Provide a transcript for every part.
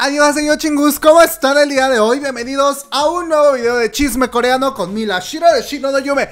Adiós, señor chingus, ¿cómo están el día de hoy? Bienvenidos a un nuevo video de chisme coreano con Mila Shiro de Shino de Yume.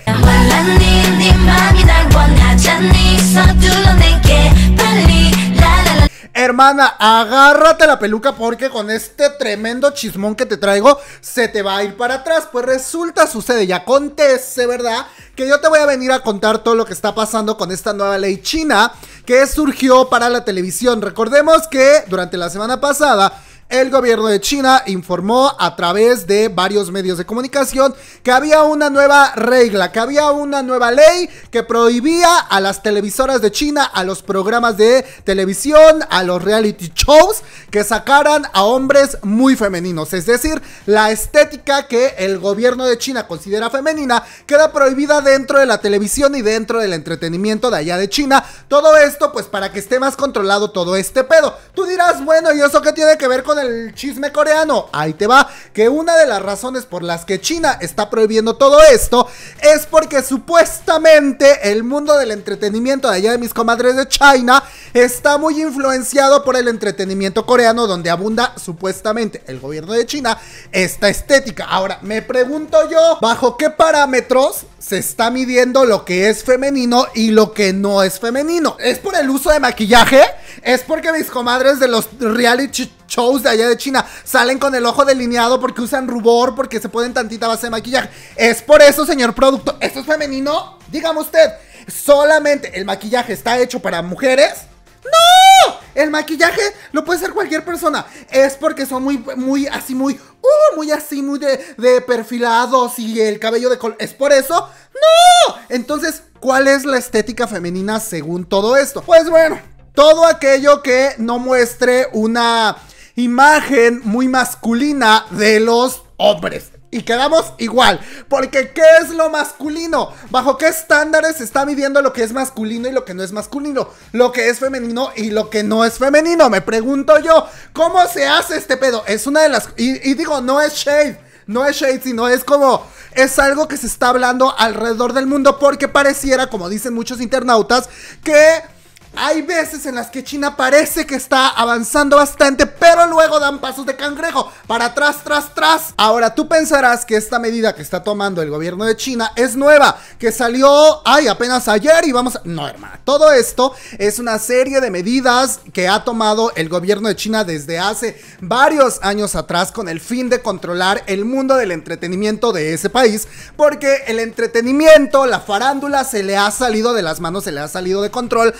Hermana, agárrate la peluca porque con este tremendo chismón que te traigo se te va a ir para atrás. Pues resulta, sucede y acontece, ¿verdad? Que yo te voy a venir a contar todo lo que está pasando con esta nueva ley china que surgió para la televisión. Recordemos que durante la semana pasada el gobierno de China informó a través de varios medios de comunicación que había una nueva regla, que había una nueva ley que prohibía a las televisoras de China, a los programas de televisión, a los reality shows, que sacaran a hombres muy femeninos. Es decir, la estética que el gobierno de China considera femenina queda prohibida dentro de la televisión y dentro del entretenimiento de allá de China. Todo esto pues para que esté más controlado todo este pedo. Tú dirás, bueno, ¿y eso qué tiene que ver con del chisme coreano. Ahí te va, que una de las razones por las que China está prohibiendo todo esto es porque supuestamente el mundo del entretenimiento de allá de mis comadres de China está muy influenciado por el entretenimiento coreano donde abunda supuestamente el gobierno de China esta estética. Ahora, me pregunto yo, ¿bajo qué parámetros se está midiendo lo que es femenino y lo que no es femenino? ¿Es por el uso de maquillaje? ¿Es porque mis comadres de los reality shows de allá de China. Salen con el ojo delineado porque usan rubor, porque se ponen tantita base de maquillaje. Es por eso, señor producto. ¿Esto es femenino? Dígame usted, ¿solamente el maquillaje está hecho para mujeres? ¡No! El maquillaje lo puede hacer cualquier persona. Es porque son muy, muy, así, muy, uh, muy así, muy de, de perfilados y el cabello de color. ¿Es por eso? ¡No! Entonces, ¿cuál es la estética femenina según todo esto? Pues bueno, todo aquello que no muestre una imagen muy masculina de los hombres. Y quedamos igual, porque ¿qué es lo masculino? ¿Bajo qué estándares se está viviendo lo que es masculino y lo que no es masculino? Lo que es femenino y lo que no es femenino, me pregunto yo, ¿cómo se hace este pedo? Es una de las... Y, y digo, no es shade, no es shade, sino es como es algo que se está hablando alrededor del mundo porque pareciera, como dicen muchos internautas, que hay veces en las que China parece que está avanzando bastante, pero luego dan pasos de cangrejo para atrás, tras, tras. Ahora tú pensarás que esta medida que está tomando el gobierno de China es nueva, que salió, ay, apenas ayer y vamos a... No, hermano todo esto es una serie de medidas que ha tomado el gobierno de China desde hace varios años atrás con el fin de controlar el mundo del entretenimiento de ese país, porque el entretenimiento, la farándula, se le ha salido de las manos, se le ha salido de control.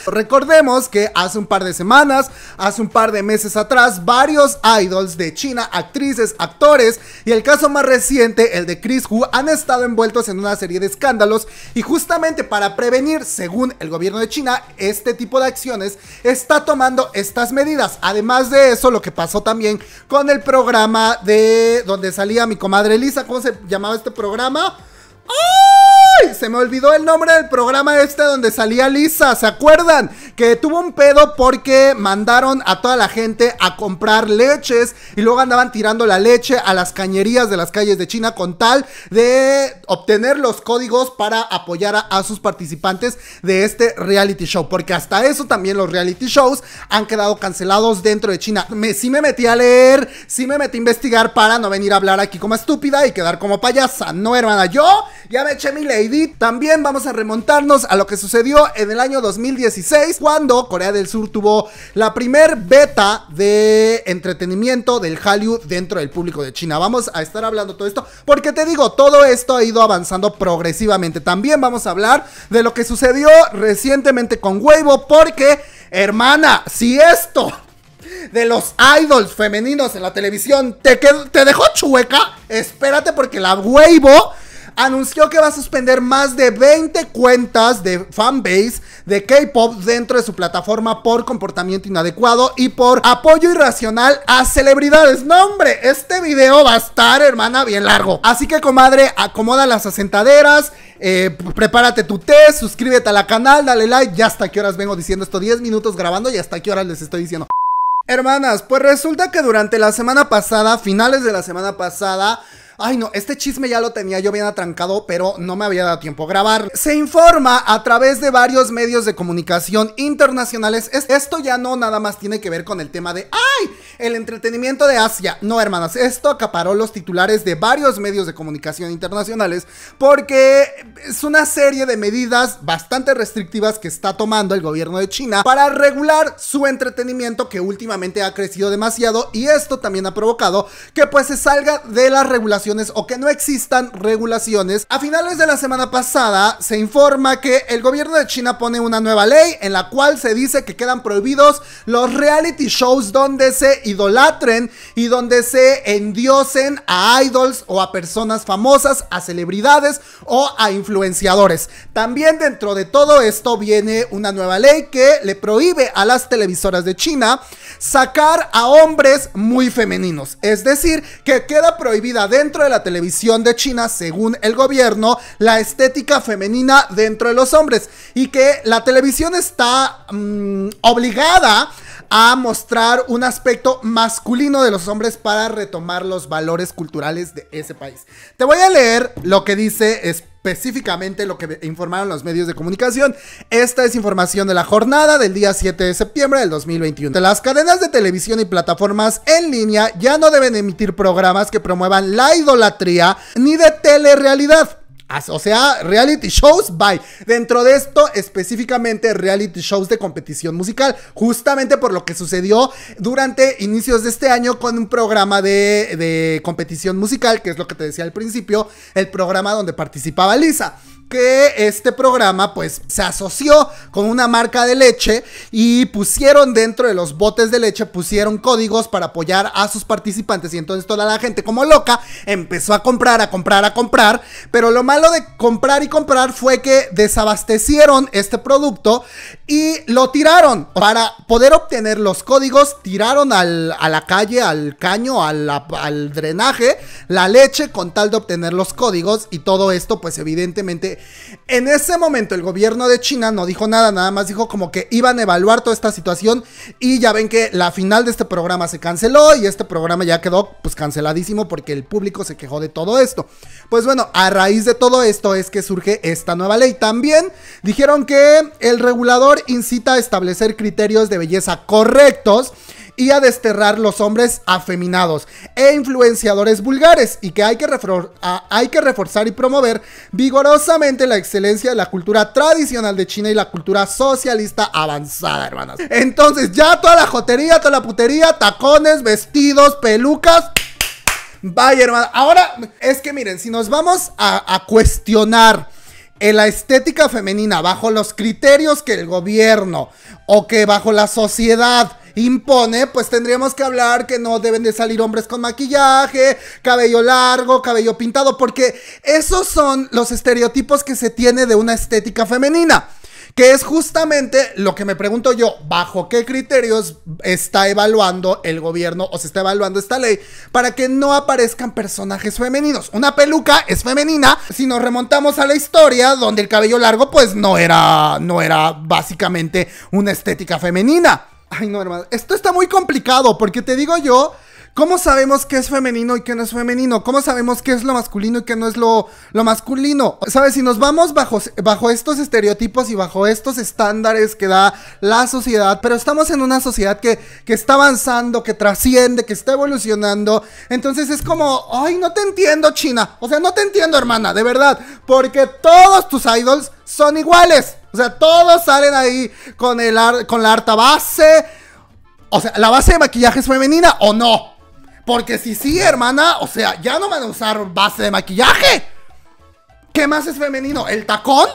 Vemos que hace un par de semanas, hace un par de meses atrás, varios idols de China, actrices, actores y el caso más reciente, el de Chris Hu, han estado envueltos en una serie de escándalos y justamente para prevenir, según el gobierno de China, este tipo de acciones, está tomando estas medidas. Además de eso, lo que pasó también con el programa de donde salía mi comadre Lisa, ¿cómo se llamaba este programa? ¡Oh! Se me olvidó el nombre del programa este donde salía Lisa, ¿se acuerdan? Que tuvo un pedo porque mandaron a toda la gente a comprar leches y luego andaban tirando la leche a las cañerías de las calles de China con tal de obtener los códigos para apoyar a, sus participantes de este reality show. Porque hasta eso también los reality shows han quedado cancelados dentro de China. sí me metí a leer, sí me metí a investigar para no venir a hablar aquí como estúpida y quedar como payasa. No, hermana, yo ya me eché mi ley también vamos a remontarnos a lo que sucedió en el año 2016 cuando Corea del Sur tuvo la primer beta de entretenimiento del Hallyu dentro del público de China. Vamos a estar hablando todo esto porque te digo, todo esto ha ido avanzando progresivamente. También vamos a hablar de lo que sucedió recientemente con Weibo porque, hermana, si esto de los idols femeninos en la televisión te, te dejó chueca, espérate porque la Weibo anunció que va a suspender más de 20 cuentas de fanbase de K-pop dentro de su plataforma por comportamiento inadecuado y por apoyo irracional a celebridades. No, hombre, este video va a estar, hermana, bien largo. Así que, comadre, acomoda las asentaderas. Eh, prepárate tu té, suscríbete al canal, dale like. ¿Y hasta qué horas vengo diciendo esto, 10 minutos grabando y hasta qué horas les estoy diciendo. Hermanas, pues resulta que durante la semana pasada, finales de la semana pasada, Ay, no, este chisme ya lo tenía yo bien atrancado, pero no me había dado tiempo a grabar. Se informa a través de varios medios de comunicación internacionales. Esto ya no nada más tiene que ver con el tema de, ay, el entretenimiento de Asia. No, hermanas, esto acaparó los titulares de varios medios de comunicación internacionales porque es una serie de medidas bastante restrictivas que está tomando el gobierno de China para regular su entretenimiento que últimamente ha crecido demasiado y esto también ha provocado que pues se salga de la regulación o que no existan regulaciones. A finales de la semana pasada se informa que el gobierno de China pone una nueva ley en la cual se dice que quedan prohibidos los reality shows donde se idolatren y donde se endiosen a idols o a personas famosas, a celebridades o a influenciadores. También dentro de todo esto viene una nueva ley que le prohíbe a las televisoras de China sacar a hombres muy femeninos. Es decir, que queda prohibida dentro de la televisión de China, según el gobierno, la estética femenina dentro de los hombres y que la televisión está mm, obligada a mostrar un aspecto masculino de los hombres para retomar los valores culturales de ese país. Te voy a leer lo que dice específicamente lo que informaron los medios de comunicación. Esta es información de la jornada del día 7 de septiembre del 2021. Las cadenas de televisión y plataformas en línea ya no deben emitir programas que promuevan la idolatría ni de telerrealidad o sea, reality shows bye. Dentro de esto, específicamente reality shows de competición musical, justamente por lo que sucedió durante inicios de este año con un programa de, de competición musical, que es lo que te decía al principio, el programa donde participaba Lisa que este programa pues se asoció con una marca de leche y pusieron dentro de los botes de leche, pusieron códigos para apoyar a sus participantes y entonces toda la gente como loca empezó a comprar, a comprar, a comprar, pero lo malo de comprar y comprar fue que desabastecieron este producto y lo tiraron para poder obtener los códigos, tiraron a la calle, al caño, al drenaje, la leche con tal de obtener los códigos y todo esto pues evidentemente en ese momento el gobierno de China no dijo nada, nada más dijo como que iban a evaluar toda esta situación y ya ven que la final de este programa se canceló y este programa ya quedó pues canceladísimo porque el público se quejó de todo esto. Pues bueno, a raíz de todo esto es que surge esta nueva ley. También dijeron que el regulador incita a establecer criterios de belleza correctos y a desterrar los hombres afeminados e influenciadores vulgares y que hay que, hay que reforzar y promover vigorosamente la excelencia de la cultura tradicional de China y la cultura socialista avanzada, hermanas. Entonces ya toda la jotería, toda la putería, tacones, vestidos, pelucas. Vaya, hermanas. Ahora, es que miren, si nos vamos a, a cuestionar en la estética femenina bajo los criterios que el gobierno o que bajo la sociedad impone, pues tendríamos que hablar que no deben de salir hombres con maquillaje, cabello largo, cabello pintado, porque esos son los estereotipos que se tiene de una estética femenina. Que es justamente lo que me pregunto yo, bajo qué criterios está evaluando el gobierno o se está evaluando esta ley para que no aparezcan personajes femeninos. Una peluca es femenina, si nos remontamos a la historia donde el cabello largo pues no era no era básicamente una estética femenina. Ay, no, hermano. Esto está muy complicado porque te digo yo, ¿cómo sabemos qué es femenino y qué no es femenino? ¿Cómo sabemos qué es lo masculino y qué no es lo, lo masculino? ¿Sabes? Si nos vamos bajo, bajo estos estereotipos y bajo estos estándares que da la sociedad, pero estamos en una sociedad que, que está avanzando, que trasciende, que está evolucionando, entonces es como, ay, no te entiendo, China. O sea, no te entiendo, hermana, de verdad, porque todos tus idols son iguales. O sea, todos salen ahí con, el con la harta base. O sea, ¿la base de maquillaje es femenina o no? Porque si sí, hermana, o sea, ya no van a usar base de maquillaje. ¿Qué más es femenino? ¿El tacón?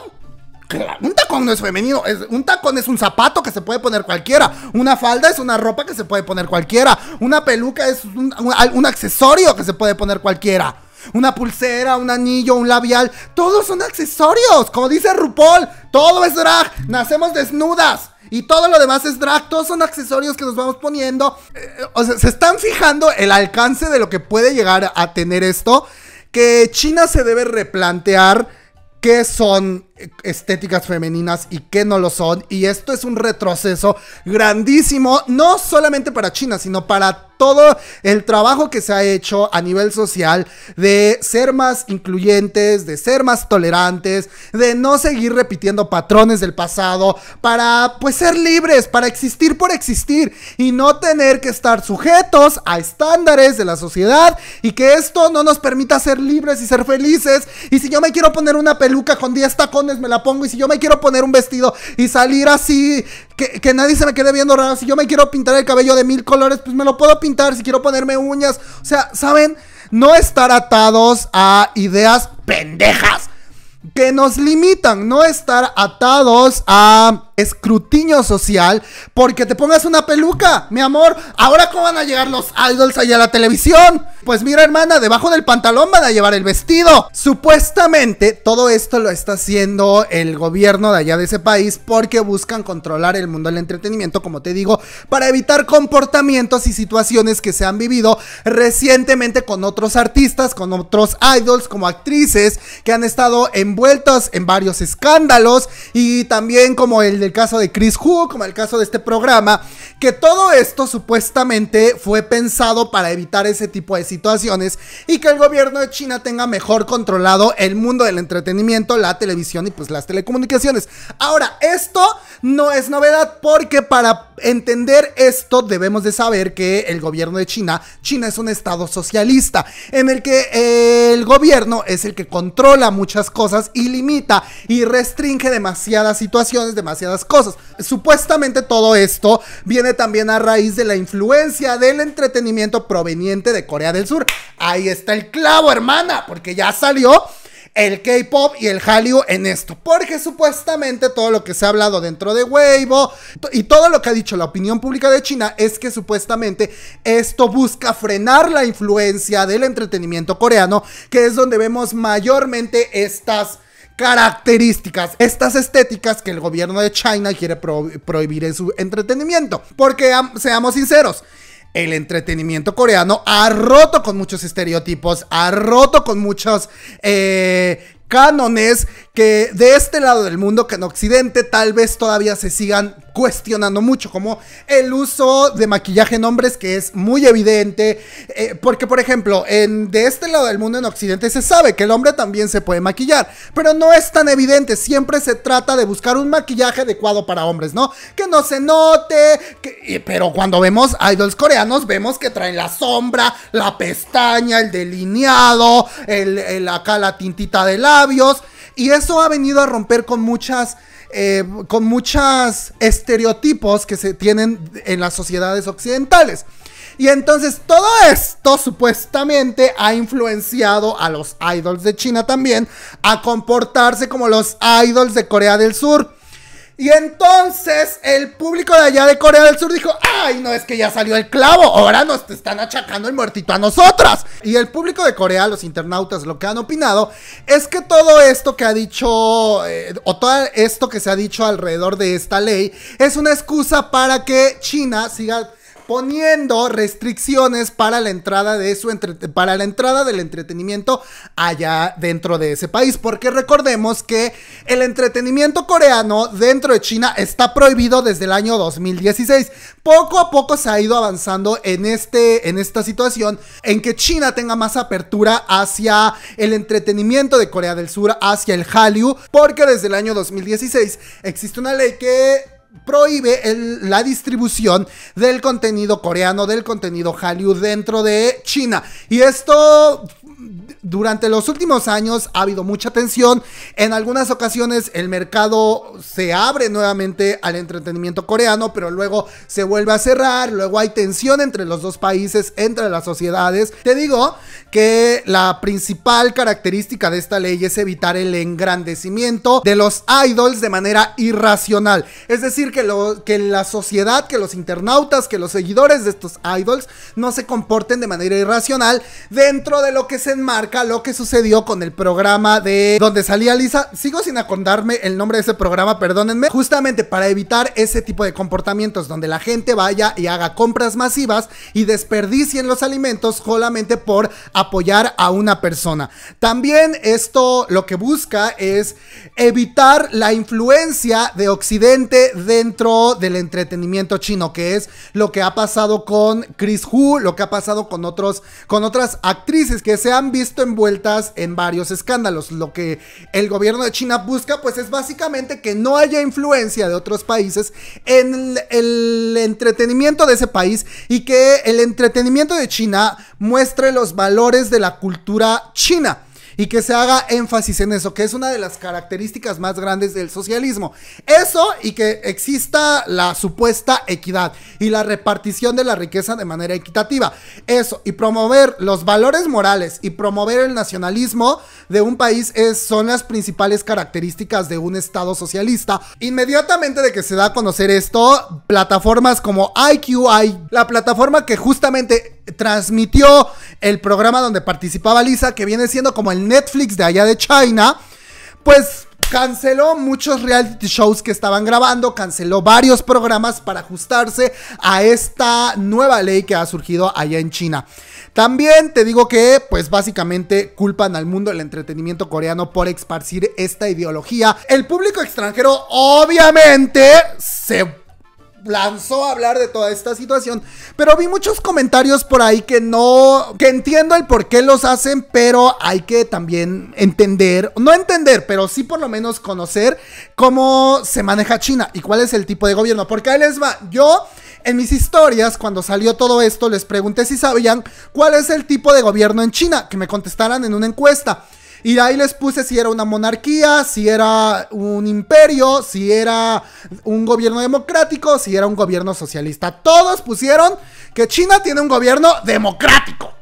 Claro, un tacón no es femenino. un tacón es un zapato que se puede poner cualquiera. Una falda es una ropa que se puede poner cualquiera. Una peluca es un accesorio que se puede poner cualquiera. Una pulsera, un anillo, un labial. Todos son accesorios. Como dice RuPaul, todo es drag. Nacemos desnudas. Y todo lo demás es drag, todos son accesorios que nos vamos poniendo. Eh, o sea, se están fijando el alcance de lo que puede llegar a tener esto. Que China se debe replantear qué son estéticas femeninas y que no lo son. Y esto es un retroceso grandísimo, no solamente para China, sino para todo el trabajo que se ha hecho a nivel social de ser más incluyentes, de ser más tolerantes, de no seguir repitiendo patrones del pasado, para pues ser libres, para existir por existir y no tener que estar sujetos a estándares de la sociedad y que esto no nos permita ser libres y ser felices. Y si yo me quiero poner una peluca con 10 tacones, me la pongo y si yo me quiero poner un vestido y salir así, que, que, nadie se me quede viendo raro, si yo me quiero pintar el cabello de mil colores, pues me lo puedo pintar, si quiero ponerme uñas, o sea, ¿saben? No estar atados a ideas pendejas que nos limitan, no estar atados a escrutinio social porque te pongas una peluca, mi amor. Ahora cómo van a llegar los idols allá a la televisión. Pues mira, hermana, debajo del pantalón van a llevar el vestido. Supuestamente todo esto lo está haciendo el gobierno de allá de ese país porque buscan controlar el mundo del entretenimiento, como te digo, para evitar comportamientos y situaciones que se han vivido recientemente con otros artistas, con otros idols, como actrices que han estado envueltos en varios escándalos y también como el el caso de Chris hugo como el caso de este programa, que todo esto supuestamente fue pensado para evitar ese tipo de situaciones y que el gobierno de China tenga mejor controlado el mundo del entretenimiento, la televisión y pues las telecomunicaciones. Ahora, esto no es novedad porque para entender esto debemos de saber que el gobierno de China, China es un estado socialista en el que eh, el gobierno es el que controla muchas cosas y limita y restringe demasiadas situaciones, demasiadas cosas. Supuestamente todo esto viene también a raíz de la influencia del entretenimiento proveniente de Corea del Sur. Ahí está el clavo, hermana, porque ya salió el K-pop y el Hallyu en esto. Porque supuestamente todo lo que se ha hablado dentro de Weibo y todo lo que ha dicho la opinión pública de China es que supuestamente esto busca frenar la influencia del entretenimiento coreano, que es donde vemos mayormente estas características, estas estéticas que el gobierno de China quiere prohibir en su entretenimiento. Porque seamos sinceros, el entretenimiento coreano ha roto con muchos estereotipos, ha roto con muchos eh, cánones que de este lado del mundo, que en Occidente tal vez todavía se sigan cuestionando mucho, como el uso de maquillaje en hombres, que es muy evidente, eh, porque por ejemplo, en, de este lado del mundo, en Occidente, se sabe que el hombre también se puede maquillar, pero no es tan evidente, siempre se trata de buscar un maquillaje adecuado para hombres, ¿no? Que no se note, pero cuando vemos idols coreanos, vemos que traen la sombra, la pestaña, el delineado, el acá la tintita de labios, y eso ha venido a romper con muchas, eh, con muchos estereotipos que se tienen en las sociedades occidentales. Y entonces todo esto supuestamente ha influenciado a los idols de China también a comportarse como los idols de Corea del Sur. Y entonces el público de allá de Corea del Sur dijo, ay, no es que ya salió el clavo, ahora nos están achacando el muertito a nosotras. Y el público de Corea, los internautas, lo que han opinado es que todo esto que ha dicho, eh, o todo esto que se ha dicho alrededor de esta ley, es una excusa para que China siga poniendo restricciones para la entrada de su para la entrada del entretenimiento allá dentro de ese país, porque recordemos que el entretenimiento coreano dentro de China está prohibido desde el año 2016. Poco a poco se ha ido avanzando en este en esta situación en que China tenga más apertura hacia el entretenimiento de Corea del Sur, hacia el Hallyu, porque desde el año 2016 existe una ley que prohíbe la distribución del contenido coreano, del contenido Hallyu dentro de China. Y esto durante los últimos años ha habido mucha tensión. En algunas ocasiones el mercado se abre nuevamente al entretenimiento coreano, pero luego se vuelve a cerrar. Luego hay tensión entre los dos países, entre las sociedades. Te digo que la principal característica de esta ley es evitar el engrandecimiento de los idols de manera irracional. Es decir, que, lo, que la sociedad, que los internautas, que los seguidores de estos idols no se comporten de manera irracional dentro de lo que se enmarca lo que sucedió con el programa de donde salía Lisa. Sigo sin acordarme el nombre de ese programa, perdónenme. Justamente para evitar ese tipo de comportamientos donde la gente vaya y haga compras masivas y desperdicien los alimentos solamente por apoyar a una persona. También esto lo que busca es evitar la influencia de Occidente de dentro del entretenimiento chino, que es lo que ha pasado con Chris Hu, lo que ha pasado con otros con otras actrices que se han visto envueltas en varios escándalos. Lo que el gobierno de China busca pues es básicamente que no haya influencia de otros países en el, el entretenimiento de ese país y que el entretenimiento de China muestre los valores de la cultura china y que se haga énfasis en eso, que es una de las características más grandes del socialismo. Eso y que exista la supuesta equidad y la repartición de la riqueza de manera equitativa. Eso y promover los valores morales y promover el nacionalismo de un país es, son las principales características de un Estado socialista. Inmediatamente de que se da a conocer esto, plataformas como IQI, la plataforma que justamente transmitió el programa donde participaba Lisa, que viene siendo como el Netflix de allá de China, pues canceló muchos reality shows que estaban grabando, canceló varios programas para ajustarse a esta nueva ley que ha surgido allá en China. También te digo que, pues básicamente culpan al mundo del entretenimiento coreano por esparcir esta ideología. El público extranjero obviamente se lanzó a hablar de toda esta situación. Pero vi muchos comentarios por ahí que no, que entiendo el por qué los hacen, pero hay que también entender, no entender, pero sí por lo menos conocer cómo se maneja China y cuál es el tipo de gobierno. Porque ahí les va, yo... En mis historias, cuando salió todo esto, les pregunté si sabían cuál es el tipo de gobierno en China, que me contestaran en una encuesta. Y ahí les puse si era una monarquía, si era un imperio, si era un gobierno democrático, si era un gobierno socialista. Todos pusieron que China tiene un gobierno democrático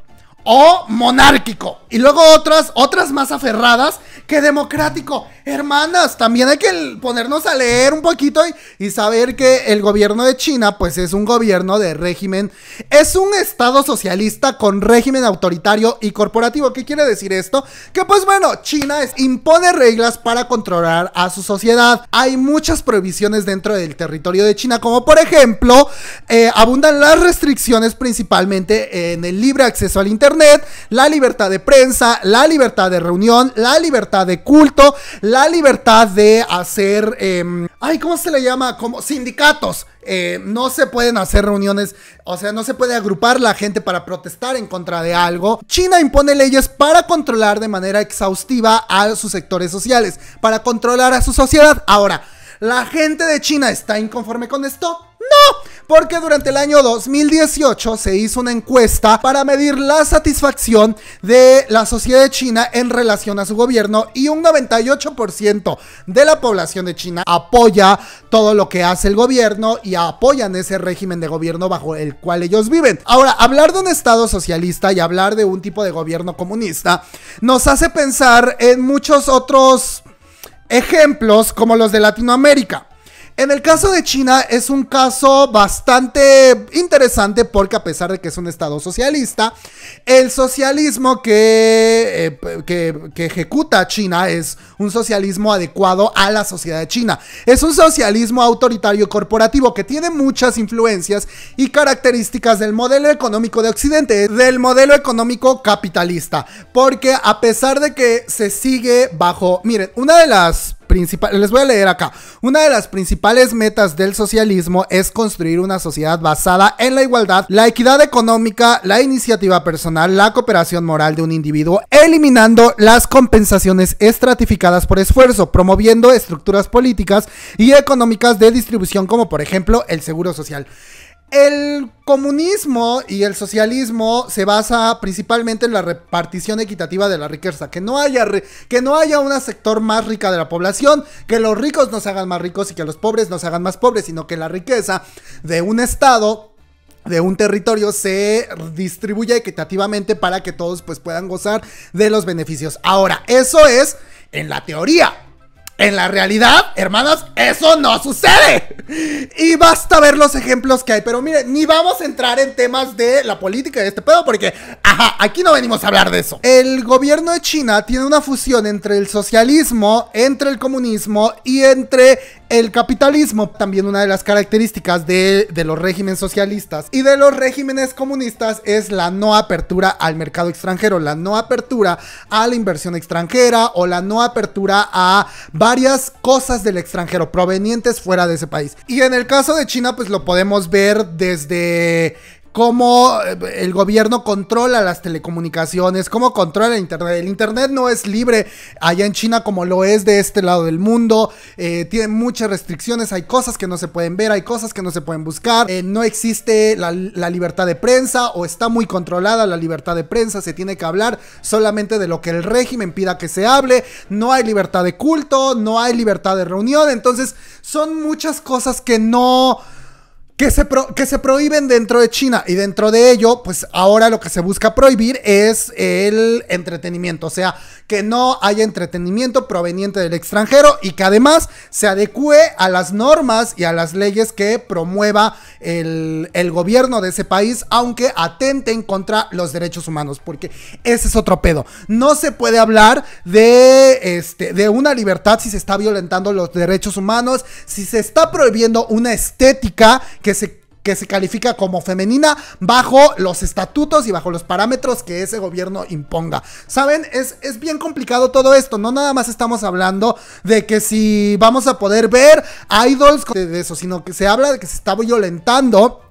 o monárquico. Y luego otras, otras más aferradas ¡Qué democrático! Hermanas, también hay que ponernos a leer un poquito y, saber que el gobierno de China, pues es un gobierno de régimen, es un estado socialista con régimen autoritario y corporativo. ¿Qué quiere decir esto? Que pues bueno, China impone reglas para controlar a su sociedad. Hay muchas prohibiciones dentro del territorio de China, como por ejemplo, eh, abundan las restricciones principalmente en el libre acceso al Internet, la libertad de prensa, la libertad de reunión, la libertad de culto, la libertad de hacer, em, ay, ¿cómo se le llama? Como sindicatos. Eh, no se pueden hacer reuniones, o sea, no se puede agrupar la gente para protestar en contra de algo. China impone leyes para controlar de manera exhaustiva a sus sectores sociales, para controlar a su sociedad. Ahora, la gente de China está inconforme con esto no, porque durante el año 2018 se hizo una encuesta para medir la satisfacción de la sociedad de China en relación a su gobierno y un 98% de la población de China apoya todo lo que hace el gobierno y apoyan ese régimen de gobierno bajo el cual ellos viven. Ahora, hablar de un Estado socialista y hablar de un tipo de gobierno comunista nos hace pensar en muchos otros ejemplos como los de Latinoamérica. En el caso de China es un caso bastante interesante porque a pesar de que es un Estado socialista, el socialismo eh, que, ejecuta China es un socialismo adecuado a la sociedad de China. Es un socialismo autoritario corporativo que tiene muchas influencias y características del modelo económico de Occidente, del modelo económico capitalista. Porque a pesar de que se sigue bajo, miren, una de las les voy a leer acá, una de las principales metas del socialismo es construir una sociedad basada en la igualdad, la equidad económica, la iniciativa personal, la cooperación moral de un individuo, eliminando las compensaciones estratificadas por esfuerzo, promoviendo estructuras políticas y económicas de distribución como por ejemplo el seguro social. El comunismo y el socialismo se basa principalmente en la repartición equitativa de la riqueza, que no haya que no haya un sector más rica de la población, que los ricos no se hagan más ricos y que los pobres no se hagan más pobres, sino que la riqueza de un estado de un territorio se distribuya equitativamente para que todos pues puedan gozar de los beneficios. Ahora, eso es en la teoría. En la realidad, hermanas, eso no sucede. Y basta ver los ejemplos que hay. Pero miren, ni vamos a entrar en temas de la política de este pedo porque, ajá, aquí no venimos a hablar de eso. El gobierno de China tiene una fusión entre el socialismo, entre el comunismo y entre el capitalismo. También una de las características de, de los regímenes socialistas y de los regímenes comunistas es la no apertura al mercado extranjero, la no apertura a la inversión extranjera o la no apertura a varias cosas del extranjero provenientes fuera de ese país. Y en el caso de China, pues lo podemos ver desde cómo eh, el gobierno controla las telecomunicaciones, cómo controla el Internet. El Internet no es libre allá en China como lo es de este lado del mundo. Eh, tiene muchas restricciones, hay cosas que no se pueden ver, hay cosas que no se pueden buscar. Eh, no existe la, libertad de prensa o está muy controlada la libertad de prensa. Se tiene que hablar solamente de lo que el régimen pida que se hable. No hay libertad de culto, no hay libertad de reunión. Entonces son muchas cosas que no que se, que se prohíben dentro de China y dentro de ello, pues ahora lo que se busca prohibir es el entretenimiento, o sea, que no haya entretenimiento proveniente del extranjero y que además se adecue a las normas y a las leyes que promueva el, el gobierno de ese país, aunque atenten contra los derechos humanos, porque ese es otro pedo. No se puede hablar de, este, de una libertad si se está violentando los derechos humanos, si se está prohibiendo una estética que que se califica como femenina bajo los estatutos y bajo los parámetros que ese gobierno imponga. Saben, es, es, bien complicado todo esto, no nada más estamos hablando de que si vamos a poder ver idols de eso, sino que se habla de que se está violentando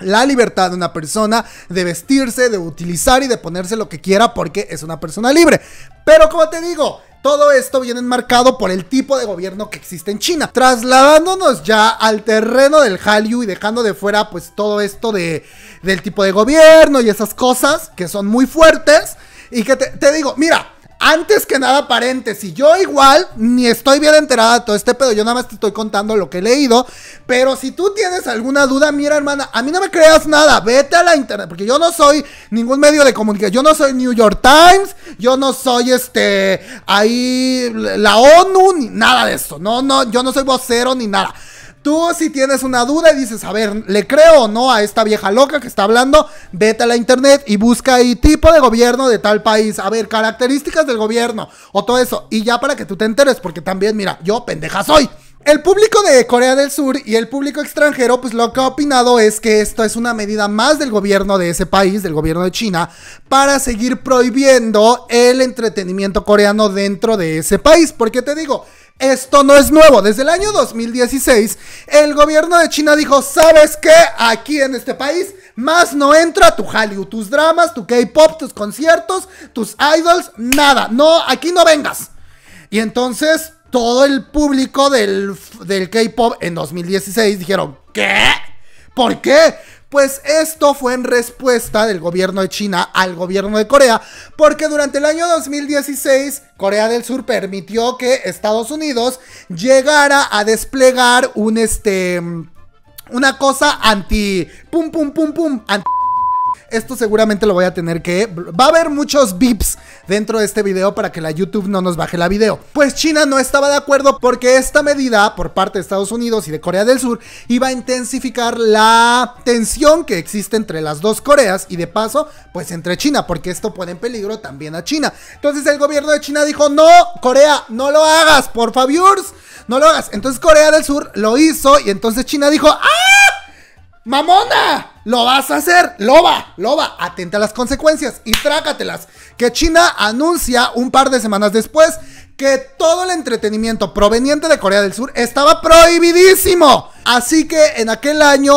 la libertad de una persona de vestirse, de utilizar y de ponerse lo que quiera porque es una persona libre. Pero como te digo, todo esto viene enmarcado por el tipo de gobierno que existe en China. Trasladándonos ya al terreno del Hallyu y dejando de fuera pues todo esto de, del tipo de gobierno y esas cosas que son muy fuertes. Y que te digo, mira, antes que nada, paréntesis, yo igual ni estoy bien enterada de todo este pedo, yo nada más te estoy contando lo que he leído, pero si tú tienes alguna duda, mira hermana, a mí no me creas nada, vete a la internet, porque yo no soy ningún medio de comunicación, yo no soy New York Times, yo no soy este, ahí la ONU, ni nada de eso, no, no, yo no soy vocero ni nada. Tú si tienes una duda y dices, a ver, ¿le creo o no a esta vieja loca que está hablando? Vete a la internet y busca ahí tipo de gobierno de tal país. A ver, características del gobierno o todo eso. Y ya para que tú te enteres, porque también, mira, yo pendeja soy. El público de Corea del Sur y el público extranjero, pues lo que ha opinado es que esto es una medida más del gobierno de ese país, del gobierno de China, para seguir prohibiendo el entretenimiento coreano dentro de ese país. Porque te digo, esto no es nuevo. Desde el año 2016, el gobierno de China dijo, ¿sabes qué? Aquí en este país más no entra tu Hollywood, tus dramas, tu K-Pop, tus conciertos, tus idols, nada. No, aquí no vengas. Y entonces todo el público del, del K-Pop en 2016 dijeron, ¿qué? ¿Por qué? Pues esto fue en respuesta del gobierno de China al gobierno de Corea, porque durante el año 2016 Corea del Sur permitió que Estados Unidos llegara a desplegar un este una cosa anti pum pum pum pum esto seguramente lo voy a tener que. Va a haber muchos bips dentro de este video para que la YouTube no nos baje la video. Pues China no estaba de acuerdo porque esta medida por parte de Estados Unidos y de Corea del Sur iba a intensificar la tensión que existe entre las dos Coreas y de paso pues entre China porque esto pone en peligro también a China. Entonces el gobierno de China dijo no Corea no lo hagas por favor no lo hagas. Entonces Corea del Sur lo hizo y entonces China dijo ¡ah! ¡Mamona! ¡Lo vas a hacer! ¡Loba! ¡Loba! Atenta a las consecuencias y trácatelas. Que China anuncia un par de semanas después que todo el entretenimiento proveniente de Corea del Sur estaba prohibidísimo. Así que en aquel año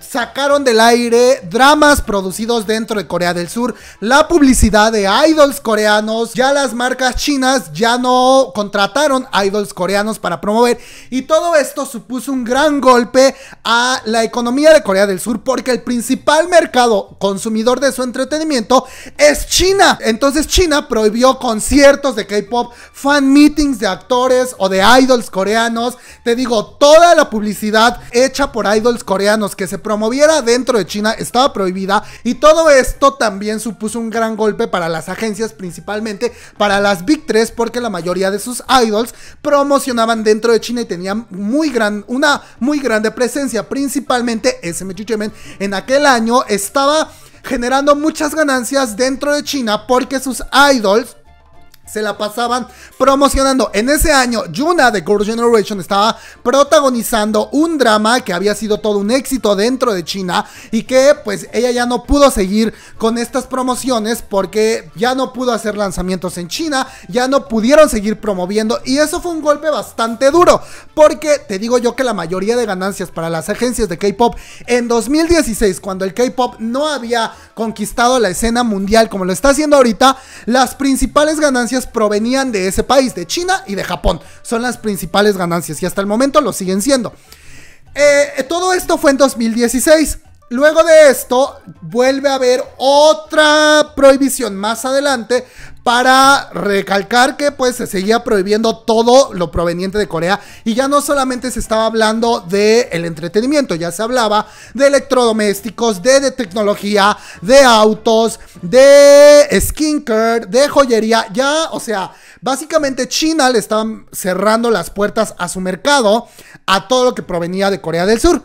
sacaron del aire dramas producidos dentro de Corea del Sur, la publicidad de idols coreanos, ya las marcas chinas ya no contrataron idols coreanos para promover y todo esto supuso un gran golpe a la economía de Corea del Sur porque el principal mercado consumidor de su entretenimiento es China. Entonces China prohibió conciertos de K-pop, fan meetings de actores o de idols coreanos, te digo, toda la publicidad hecha por idols coreanos que se promoviera dentro de China estaba prohibida y todo esto también supuso un gran golpe para las agencias, principalmente para las Big 3 porque la mayoría de sus idols promocionaban dentro de China y tenían muy gran, una muy grande presencia, principalmente SM en aquel año estaba generando muchas ganancias dentro de China porque sus idols se la pasaban promocionando. En ese año, Yuna de Girls' Generation estaba protagonizando un drama que había sido todo un éxito dentro de China y que pues ella ya no pudo seguir con estas promociones porque ya no pudo hacer lanzamientos en China, ya no pudieron seguir promoviendo y eso fue un golpe bastante duro porque te digo yo que la mayoría de ganancias para las agencias de K-Pop en 2016 cuando el K-Pop no había conquistado la escena mundial como lo está haciendo ahorita, las principales ganancias provenían de ese país, de China y de Japón. Son las principales ganancias y hasta el momento lo siguen siendo. Eh, todo esto fue en 2016. Luego de esto, vuelve a haber otra prohibición más adelante para recalcar que pues se seguía prohibiendo todo lo proveniente de Corea y ya no solamente se estaba hablando de el entretenimiento, ya se hablaba de electrodomésticos, de, tecnología, de autos, de skincare, de joyería, ya, o sea, básicamente China le estaba cerrando las puertas a su mercado a todo lo que provenía de Corea del Sur.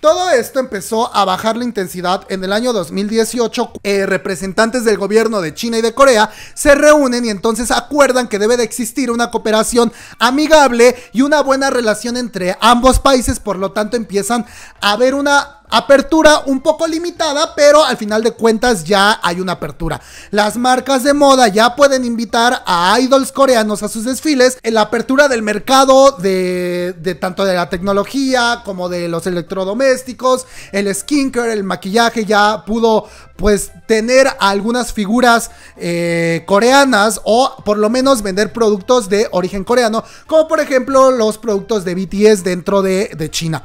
Todo esto empezó a bajar la intensidad en el año 2018. Eh, representantes del gobierno de China y de Corea se reúnen y entonces acuerdan que debe de existir una cooperación amigable y una buena relación entre ambos países. Por lo tanto, empiezan a ver una apertura un poco limitada, pero al final de cuentas ya hay una apertura. Las marcas de moda ya pueden invitar a idols coreanos a sus desfiles en la apertura del mercado de, tanto de la tecnología como de los electrodomésticos, el skincare, el maquillaje ya pudo pues tener algunas figuras eh, coreanas o por lo menos vender productos de origen coreano, como por ejemplo los productos de BTS dentro de China.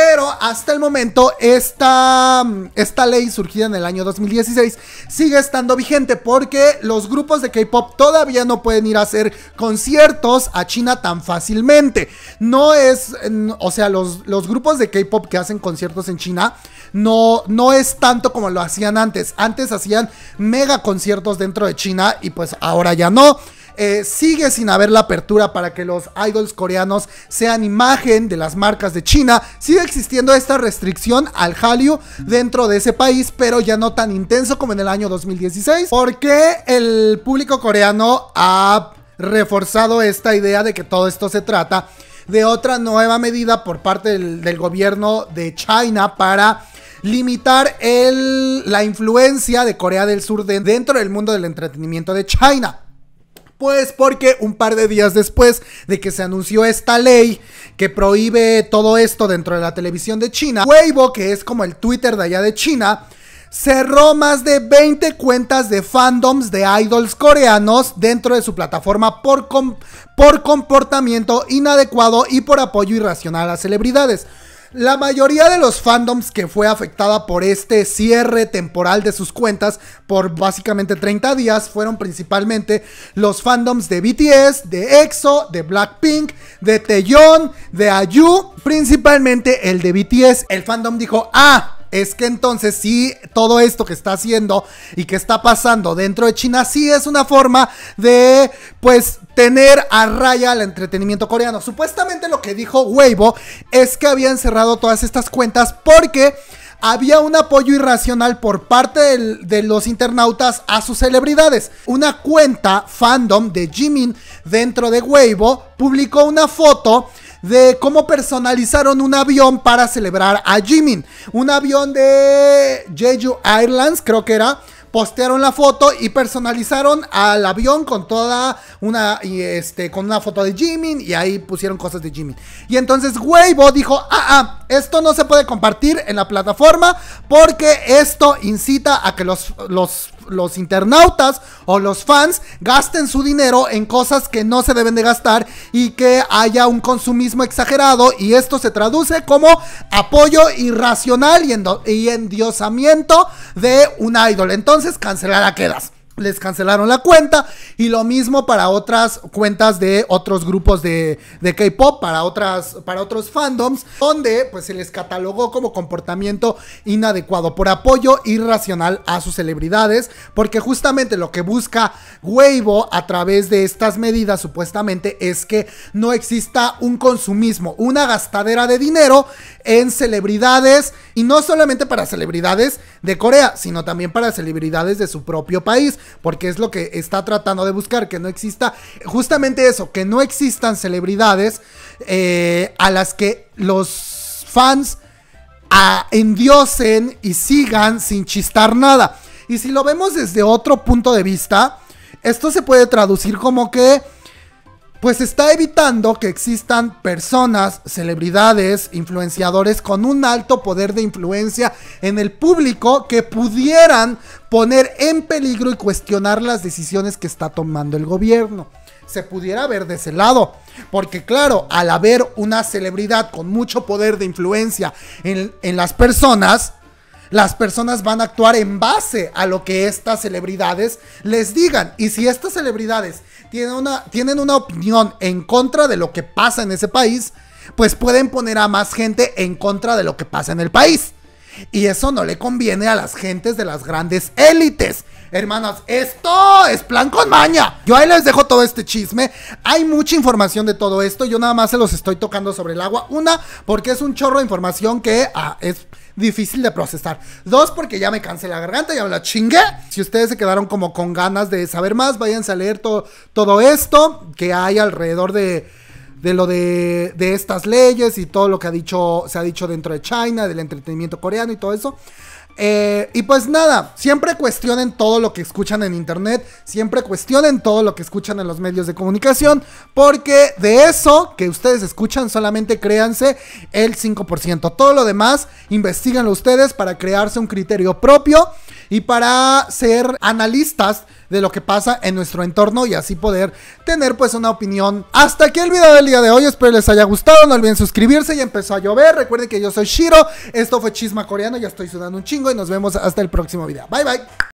Pero hasta el momento esta, mm, esta ley surgida en el año 2016 sigue estando vigente porque los grupos de K-Pop todavía no pueden ir a hacer conciertos a China tan fácilmente. No es, mm, o sea, los, los grupos de K-Pop que hacen conciertos en China no, no es tanto como lo hacían antes. Antes hacían mega conciertos dentro de China y pues ahora ya no. Eh, sigue sin haber la apertura para que los idols coreanos sean imagen de las marcas de China. Sigue existiendo esta restricción al Hallyu dentro de ese país, pero ya no tan intenso como en el año 2016. Porque el público coreano ha reforzado esta idea de que todo esto se trata de otra nueva medida por parte del, gobierno de China para limitar la influencia de Corea del Sur dentro del mundo del entretenimiento de China. Pues porque un par de días después de que se anunció esta ley que prohíbe todo esto dentro de la televisión de China, Weibo, que es como el Twitter de allá de China, cerró más de 20 cuentas de fandoms de idols coreanos dentro de su plataforma por, por comportamiento inadecuado y por apoyo irracional a celebridades. La mayoría de los fandoms que fue afectada por este cierre temporal de sus cuentas por básicamente 30 días fueron principalmente los fandoms de BTS, de EXO, de Blackpink, de Taeyeon, de IU, principalmente el de BTS. El fandom dijo, ah, es que entonces sí, todo esto que está haciendo y que está pasando dentro de China sí es una forma de, pues, tener a raya al entretenimiento coreano. Supuestamente lo que dijo Weibo es que habían cerrado todas estas cuentas porque había un apoyo irracional por parte de los internautas a sus celebridades. Una cuenta fandom de Jimin dentro de Weibo publicó una foto de cómo personalizaron un avión para celebrar a Jimin. Un avión de Jeju Airlines, creo que era postearon la foto y personalizaron al avión con toda una y este con una foto de Jimin y ahí pusieron cosas de Jimin. Y entonces Weibo dijo, "Ah, ah, esto no se puede compartir en la plataforma porque esto incita a que los los los internautas o los fans gasten su dinero en cosas que no se deben de gastar y que haya un consumismo exagerado y esto se traduce como apoyo irracional y, y endiosamiento de un idol. Entonces cancelada quedas les cancelaron la cuenta y lo mismo para otras cuentas de otros grupos de, K-pop, para otras para otros fandoms, donde pues se les catalogó como comportamiento inadecuado por apoyo irracional a sus celebridades, porque justamente lo que busca Weibo a través de estas medidas supuestamente es que no exista un consumismo, una gastadera de dinero en celebridades y no solamente para celebridades de Corea, sino también para celebridades de su propio país porque es lo que está tratando de buscar, que no exista justamente eso, que no existan celebridades eh, a las que los fans ah, endiosen y sigan sin chistar nada. Y si lo vemos desde otro punto de vista, esto se puede traducir como que pues está evitando que existan personas, celebridades, influenciadores con un alto poder de influencia en el público que pudieran poner en peligro y cuestionar las decisiones que está tomando el gobierno. Se pudiera ver de ese lado, porque claro, al haber una celebridad con mucho poder de influencia en, en las personas, las personas van a actuar en base a lo que estas celebridades les digan. Y si estas celebridades tienen una, tienen una opinión en contra de lo que pasa en ese país, pues pueden poner a más gente en contra de lo que pasa en el país. Y eso no le conviene a las gentes de las grandes élites. Hermanas, esto es plan con maña. Yo ahí les dejo todo este chisme. Hay mucha información de todo esto. Yo nada más se los estoy tocando sobre el agua. Una, porque es un chorro de información que ah, es difícil de procesar. Dos, porque ya me cansé la garganta, ya me la chingué. Si ustedes se quedaron como con ganas de saber más, váyanse a leer todo esto que hay alrededor de de lo de, de, estas leyes y todo lo que ha dicho, se ha dicho dentro de China, del entretenimiento coreano y todo eso. Eh, y pues nada, siempre cuestionen todo lo que escuchan en internet, siempre cuestionen todo lo que escuchan en los medios de comunicación, porque de eso que ustedes escuchan solamente créanse el 5%. Todo lo demás, investiganlo ustedes para crearse un criterio propio y para ser analistas de lo que pasa en nuestro entorno y así poder tener pues una opinión. Hasta aquí el video del día de hoy, espero les haya gustado, no olviden suscribirse, y empezó a llover, recuerden que yo soy Shiro, esto fue Chisma Coreano, ya estoy sudando un chingo y nos vemos hasta el próximo video. Bye bye.